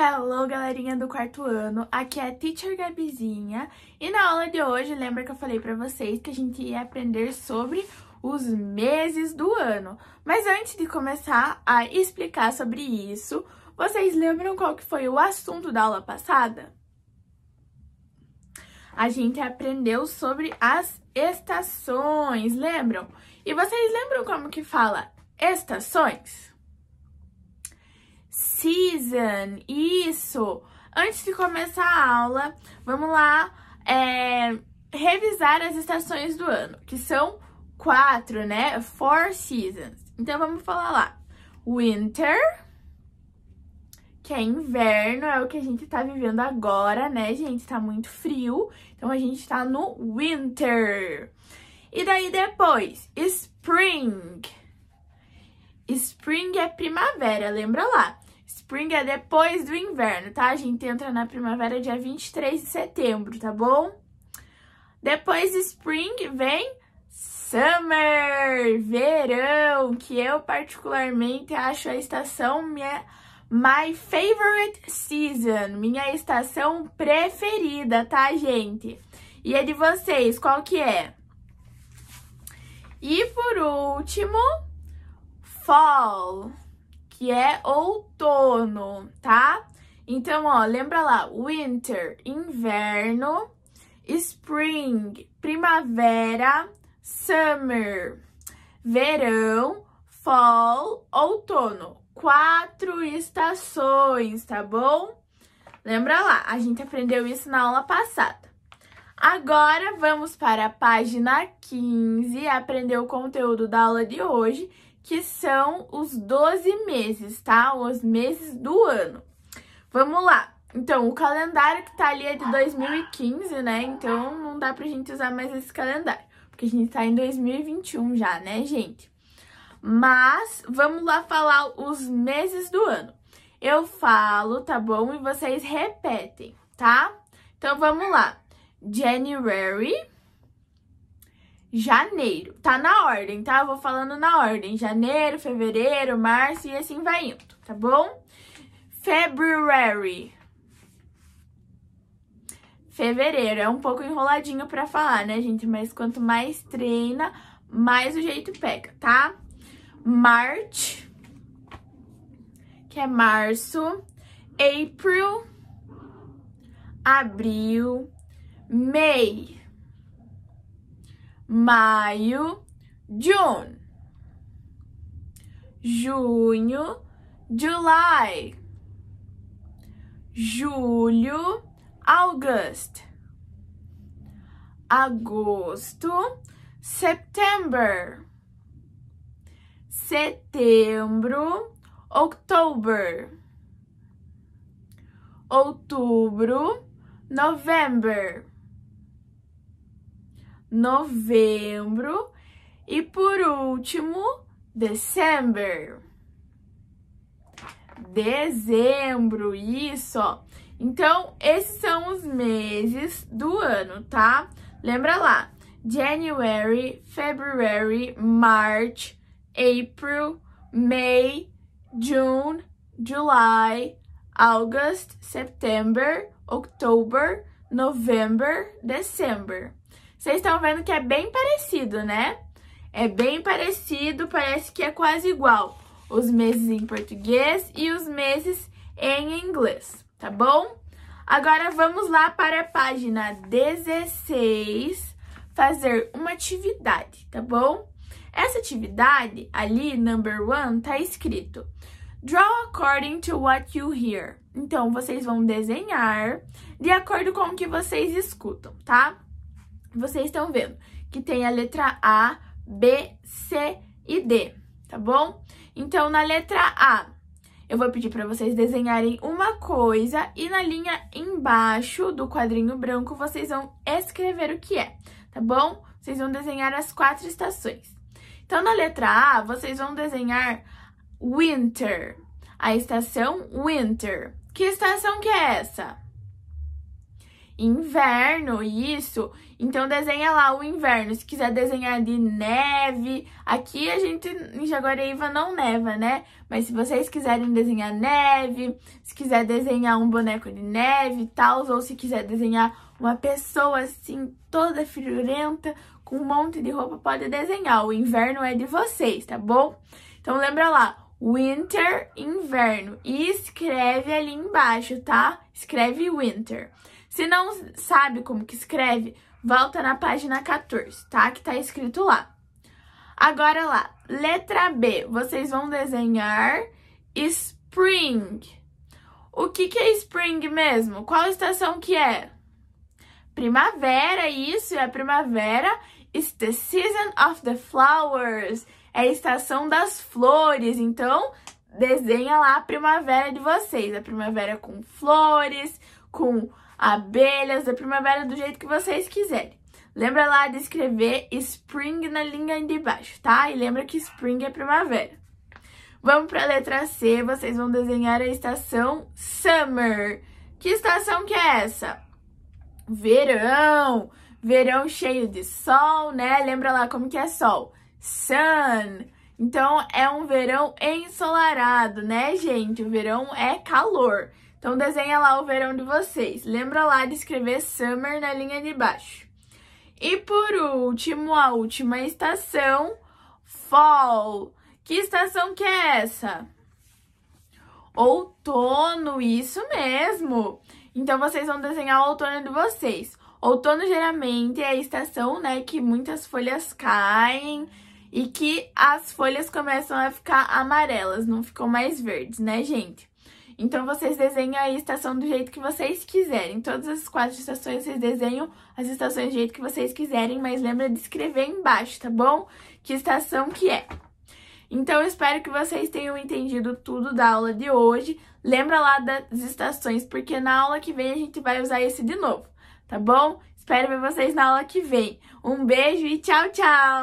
Hello, galerinha do quarto ano. Aqui é a Teacher Gabizinha. E na aula de hoje, lembra que eu falei para vocês que a gente ia aprender sobre os meses do ano. Mas antes de começar a explicar sobre isso, vocês lembram qual que foi o assunto da aula passada? A gente aprendeu sobre as estações, lembram? E vocês lembram como que fala estações? season, isso. Antes de começar a aula, vamos lá é, revisar as estações do ano, que são quatro, né? Four seasons. Então vamos falar lá. Winter, que é inverno, é o que a gente tá vivendo agora, né, gente? Tá muito frio, então a gente tá no winter. E daí depois, spring. Spring é primavera, lembra lá. Spring é depois do inverno, tá? A gente entra na primavera dia 23 de setembro, tá bom? Depois de Spring vem Summer, verão, que eu particularmente acho a estação minha my favorite season, minha estação preferida, tá, gente? E é de vocês, qual que é? E por último, fall que é outono, tá? Então, ó, lembra lá, winter, inverno, spring, primavera, summer, verão, fall, outono. Quatro estações, tá bom? Lembra lá, a gente aprendeu isso na aula passada. Agora vamos para a página 15, aprender o conteúdo da aula de hoje que são os 12 meses, tá? Os meses do ano. Vamos lá. Então, o calendário que tá ali é de 2015, né? Então, não dá pra gente usar mais esse calendário. Porque a gente tá em 2021 já, né, gente? Mas, vamos lá falar os meses do ano. Eu falo, tá bom? E vocês repetem, tá? Então, vamos lá. January janeiro. Tá na ordem, tá? Eu vou falando na ordem. Janeiro, fevereiro, março e assim vai indo, tá bom? February. Fevereiro é um pouco enroladinho para falar, né, gente? Mas quanto mais treina, mais o jeito pega, tá? March, que é março. April, abril. May, maio, June. Junho, July. Julho, August. Agosto, September. Setembro, October. Outubro, November novembro e por último, December. Dezembro, isso, Então, esses são os meses do ano, tá? Lembra lá, January, February, March, April, May, June, July, August, September, October, November, December. Vocês estão vendo que é bem parecido, né? É bem parecido, parece que é quase igual. Os meses em português e os meses em inglês, tá bom? Agora vamos lá para a página 16 fazer uma atividade, tá bom? Essa atividade, ali, number one, tá escrito Draw according to what you hear. Então, vocês vão desenhar de acordo com o que vocês escutam, tá? vocês estão vendo que tem a letra A, B, C e D, tá bom? Então, na letra A, eu vou pedir para vocês desenharem uma coisa e na linha embaixo do quadrinho branco vocês vão escrever o que é, tá bom? Vocês vão desenhar as quatro estações. Então, na letra A, vocês vão desenhar winter, a estação winter. Que estação que é essa? inverno, isso. Então desenha lá o inverno. Se quiser desenhar de neve, aqui a gente em Jaguariúva não neva, né? Mas se vocês quiserem desenhar neve, se quiser desenhar um boneco de neve e tal, ou se quiser desenhar uma pessoa assim toda friorenta com um monte de roupa, pode desenhar. O inverno é de vocês, tá bom? Então lembra lá, winter, inverno. E escreve ali embaixo, tá? Escreve winter. Se não sabe como que escreve, volta na página 14, tá? Que tá escrito lá. Agora lá, letra B, vocês vão desenhar spring. O que, que é spring mesmo? Qual estação que é? Primavera, isso, é a primavera. It's the season of the flowers. É a estação das flores, então desenha lá a primavera de vocês. A primavera com flores, com abelhas da primavera do jeito que vocês quiserem. Lembra lá de escrever spring na linha de baixo, tá? E lembra que spring é primavera. Vamos para a letra C, vocês vão desenhar a estação summer. Que estação que é essa? Verão. Verão cheio de sol, né? Lembra lá como que é sol? Sun. Então, é um verão ensolarado, né, gente? O verão é calor. Então desenha lá o verão de vocês. Lembra lá de escrever summer na linha de baixo. E por último, a última estação, fall. Que estação que é essa? Outono, isso mesmo. Então vocês vão desenhar o outono de vocês. Outono geralmente é a estação, né, que muitas folhas caem e que as folhas começam a ficar amarelas, não ficam mais verdes, né, gente? Então, vocês desenham a estação do jeito que vocês quiserem. Todas as quatro estações, vocês desenham as estações do jeito que vocês quiserem, mas lembra de escrever embaixo, tá bom? Que estação que é. Então, espero que vocês tenham entendido tudo da aula de hoje. Lembra lá das estações, porque na aula que vem a gente vai usar esse de novo, tá bom? Espero ver vocês na aula que vem. Um beijo e tchau, tchau!